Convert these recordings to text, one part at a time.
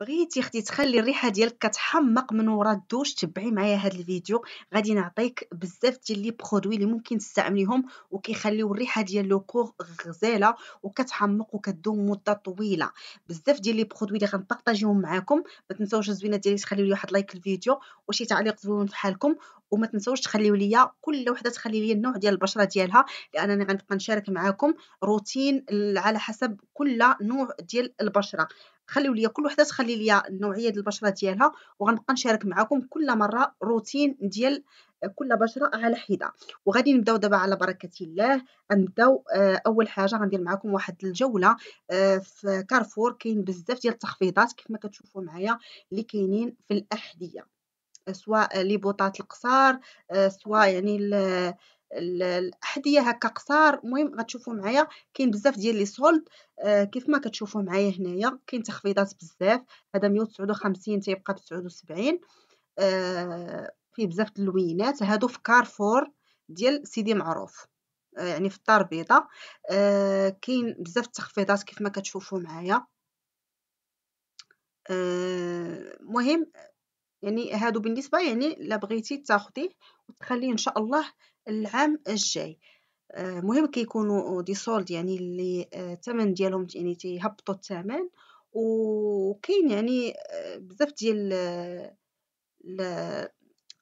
بغيتي اختي تخلي الريحه ديالك كتحمق من ورا الدوش تبعي معايا هذا الفيديو غادي نعطيك بزاف ديال لي برودوي اللي ممكن تستعمليهم وكيخليو الريحه ديال لو غزاله وكتحمق وكدوم مده طويله بزاف ديال لي برودوي اللي غنبارطاجيهم معاكم ما تنساوش الزوينه ديالي تخليو لي واحد لايك الفيديو وشي تعليق زوين فحالكم وما تنساوش تخليو ليا كل وحده تخلي لي النوع ديال البشره ديالها لانني غنبقى نشارك معاكم روتين على حسب كل نوع ديال البشره خليو ليا كل وحده تخلي ليا نوعيه البشره ديالها وغنبقى نشارك معكم كل مره روتين ديال آه، كل بشره على حده وغادي نبداو دابا على بركه الله نبداو آه، اول حاجه غندير معكم واحد الجوله آه، في كارفور كاين بزاف ديال التخفيضات كيف ما كتشوفوا معايا اللي كاينين في الاحذيه سواء لي بوطات القصار سواء يعني الاحذيه هكا قصار المهم غتشوفوا معايا كاين بزاف ديال لي سولد آه، كيف ما كتشوفوا معايا هنايا كاين تخفيضات بزاف هذا 159 تيبقى ب 79 في فيه بزاف اللوينات هادو في كارفور ديال سيدي معروف آه، يعني في الدار البيضاء آه، كاين بزاف التخفيضات كيف ما كتشوفوا معايا المهم يعني هادو بالنسبه يعني لا بغيتي تاخديه وتخليه ان شاء الله العام الجاي آه، مهم يكونوا دي سولد يعني اللي آه، الثمن ديالهم يعني تيهبطوا الثمن وكاين يعني آه، بزاف ديال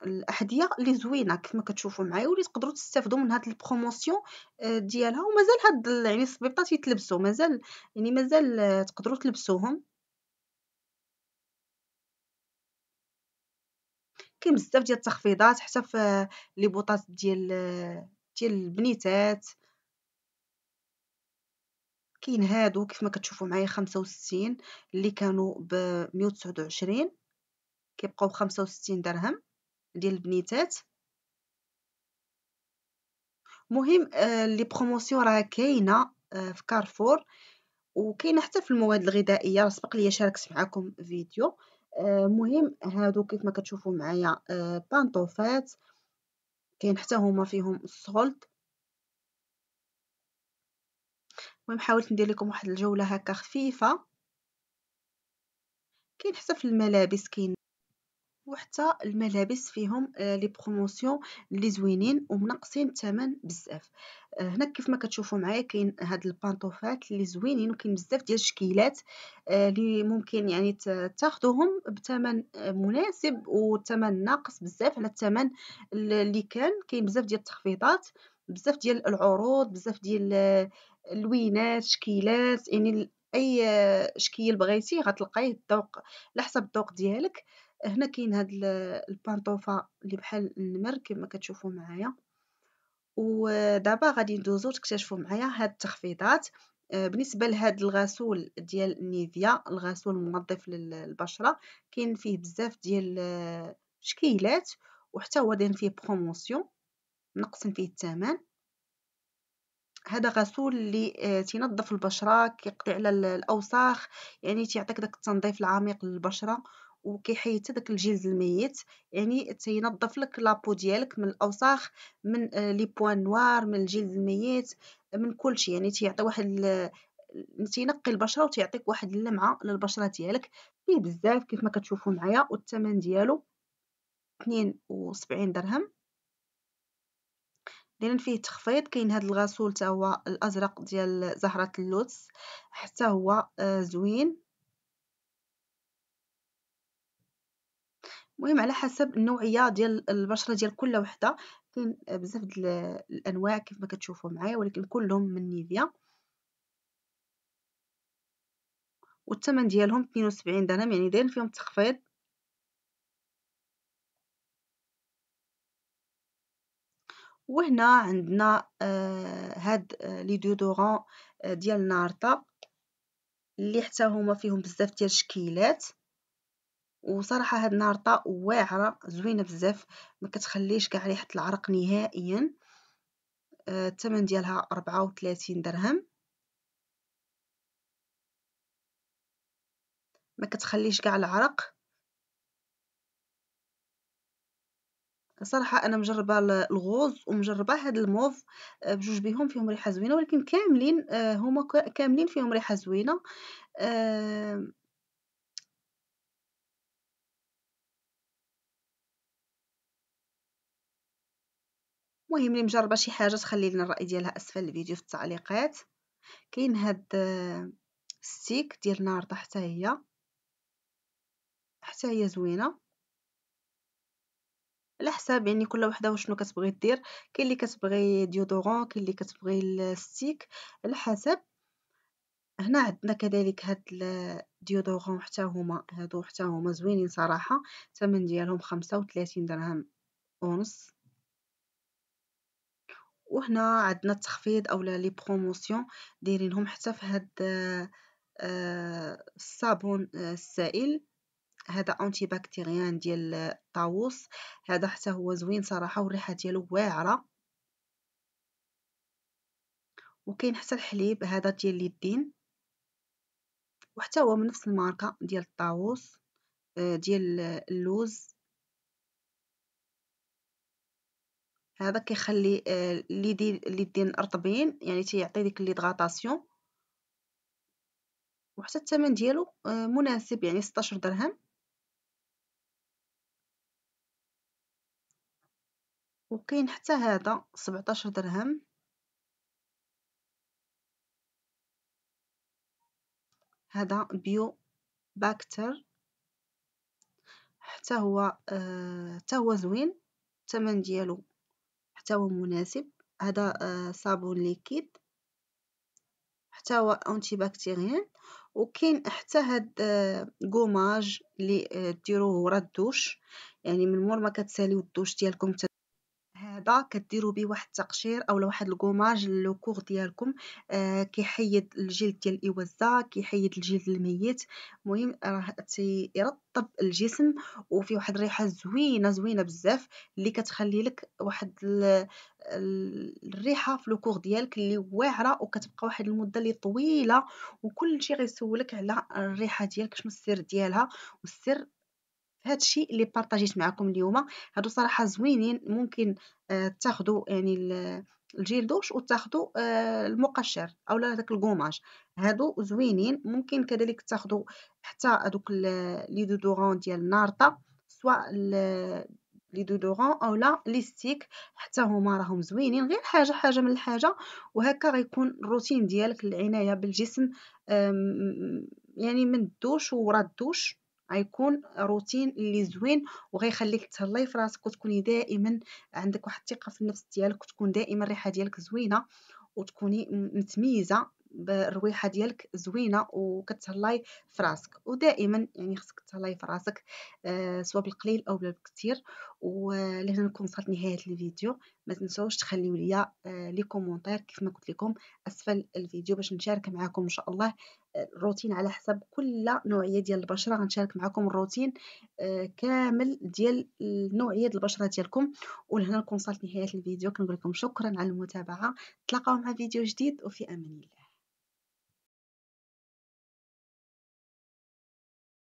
الاحذيه اللي زوينه كما كتشوفوا معايا واللي تقدروا تستافدوا من هاد البروموسيون ديالها ومازال هاد يعني الصبيطات يتلبسوا مازال يعني مازال تقدروا تلبسوهم كاين بزاف ديال التخفيضات حتى في آه، لي بوطات ديال آه، ديال البنيتات كاين هادو كيف ما كتشوفوا معايا 65 اللي كانوا ب 129 كيبقاو 65 درهم ديال البنيتات مهم آه، لي بروموسيون راه كاينه في كارفور وكاينه حتى في المواد الغذائيه سبق لي شاركت معكم فيديو آه، مهم هادو كيف ما كتشوفوا معايا آه، بانطوفات كاين حتى هما فيهم الصولد المهم حاولت ندير لكم واحد الجوله هكا خفيفه كاين حتى في الملابس كاين وحتى الملابس فيهم آه، لي بروموسيون لي زوينين ومنقصين الثمن بزاف آه، هنا كيف ما كتشوفوا معايا كاين هاد البانطوفات اللي زوينين وكاين بزاف ديال الشكيلات اللي آه، ممكن يعني تاخذوهم بثمن مناسب والثمن ناقص بزاف على الثمن اللي كان كاين بزاف ديال التخفيضات بزاف ديال العروض بزاف ديال اللوينات شكيلات يعني اي شكيل بغيتي غتلقايه الذوق على حسب الذوق ديالك هنا كاين هاد البانطوفا اللي بحال النمر كما كتشوفوا معايا ودابا غادي ندوزو تكتشفوا معايا هاد التخفيضات آه، بالنسبه لهاد الغسول ديال نيفيا الغسول المنظف للبشره كاين فيه بزاف ديال آه، شكيلات وحتى هو داير فيه بروموسيون نقصن فيه الثمن هذا غسول اللي آه، تنظف البشره كيقضي على الاوساخ يعني تيعطيك داك التنظيف العميق للبشره وكيحيد داك الجلد الميت يعني تينظف لك لابو ديالك من الاوساخ من آه، لي بوان نوار من الجلد الميت من كلشي يعني تيعطي واحد تينقي البشره وتيعطيك واحد اللمعه للبشره ديالك فيه بزاف كيف ما كتشوفوا معايا والثمن ديالو 72 درهم دايرين فيه تخفيض كاين هذا الغسول حتى هو الازرق ديال زهره اللوتس حتى هو آه، زوين المهم على حسب النوعيه ديال البشره ديال كل وحده كاين بزاف ديال الانواع كيف ما كتشوفوا معايا ولكن كلهم من نيفيا والثمن ديالهم 72 درهم يعني داير فيهم تخفيض وهنا عندنا آه هاد آه، لي ديودورون آه، ديال نارتا اللي حتى هما فيهم بزاف ديال الشكيلات وصراحه هاد طا واعره زوينه بزاف ما كتخليش كاع ريحه العرق نهائيا آه، الثمن ديالها 34 درهم ما كتخليش كاع العرق صراحه انا مجربه الغوز ومجربه هاد الموف آه، بجوج بهم فيهم ريحه زوينه ولكن كاملين آه، هما كاملين فيهم ريحه زوينه مهم اللي مجربه شي حاجه تخلي لنا الراي ديالها اسفل الفيديو في التعليقات كاين هاد آه، ستيك ديال ناردة حتى هي حتى هي زوينه على حساب يعني كل وحده وشنو كتبغي دير كاين اللي كتبغي ديودورون كاين اللي كتبغي الستيك على حسب هنا عندنا كذلك هاد الديودورون آه، حتى هما هادو حتى هما زوينين صراحه الثمن ديالهم 35 درهم ونص وهنا عندنا التخفيض اولا لي بروموسيون دايرينهم حتى في هاد آه، الصابون آه، السائل هذا أونتي باكتيريان ديال طاووس هذا حتى هو زوين صراحة والريحة ديالو واعرة وكاين حتى الحليب هذا ديال اليدين وحتى هو من نفس الماركه ديال الطاووس آه، ديال اللوز هذا كيخلي اليدين آه، اليدين رطبين يعني تيعطي ديك ليدغاطاسيون وحتى الثمن ديالو آه، مناسب يعني 16 درهم وكاين حتى هذا 17 درهم هذا بيو باكتر حتى هو آه، حتى هو زوين الثمن ديالو محتوى مناسب هذا آه، صابون ليكيد محتوى اونتي باكتيريان وكاين حتى هاد كوماج آه، اللي آه، ديروه ورا الدوش يعني من مور ما كتساليو الدوش ديالكم وحده كديروا به واحد التقشير اولا واحد الكوماج لوكوغ ديالكم آه، كيحيد الجلد ديال الاوزه كيحيد الجلد الميت المهم راه تيرطب الجسم وفي واحد الريحه زوينه زوينه بزاف اللي كتخلي لك واحد الريحه في لوكوغ ديالك اللي واعره وكتبقى واحد المده اللي طويله وكل شيء غيسولك على الريحه ديالك شنو السر ديالها والسر هذا الشيء اللي بارطاجيت معكم اليوم هادو صراحه زوينين ممكن آه، تاخذوا يعني الجيل دوش آه المقشر اولا داك الكوماج هادو زوينين ممكن كذلك تاخذوا حتى هذوك لي دودورون ديال نارتا سواء لي دودورون اولا لي ستيك حتى هما راهم زوينين غير حاجه حاجه من الحاجه وهكا غيكون الروتين ديالك العنايه بالجسم يعني من الدوش ورا الدوش غيكون روتين اللي زوين وغيخليك تهلاي في راسك وتكوني دائما عندك واحد الثقه في النفس ديالك وتكون دائما الريحه ديالك زوينه وتكوني متميزه بالرويحه ديالك زوينه وكتهلاي في راسك ودائما يعني خصك تهلاي في راسك آه، سواء بالقليل او بالكثير ولهنا نكون وصلت نهايه الفيديو ما تنساوش تخليو ليا آه، لي كومونتير كيف ما قلت لكم اسفل الفيديو باش نشارك معكم ان شاء الله الروتين على حسب كل نوعيه ديال البشره غنشارك معكم الروتين آه، كامل ديال نوعيه البشره ديالكم ولهنا نكون وصلت نهايه الفيديو كنقول لكم شكرا على المتابعه تلقاو مع فيديو جديد وفي امان الله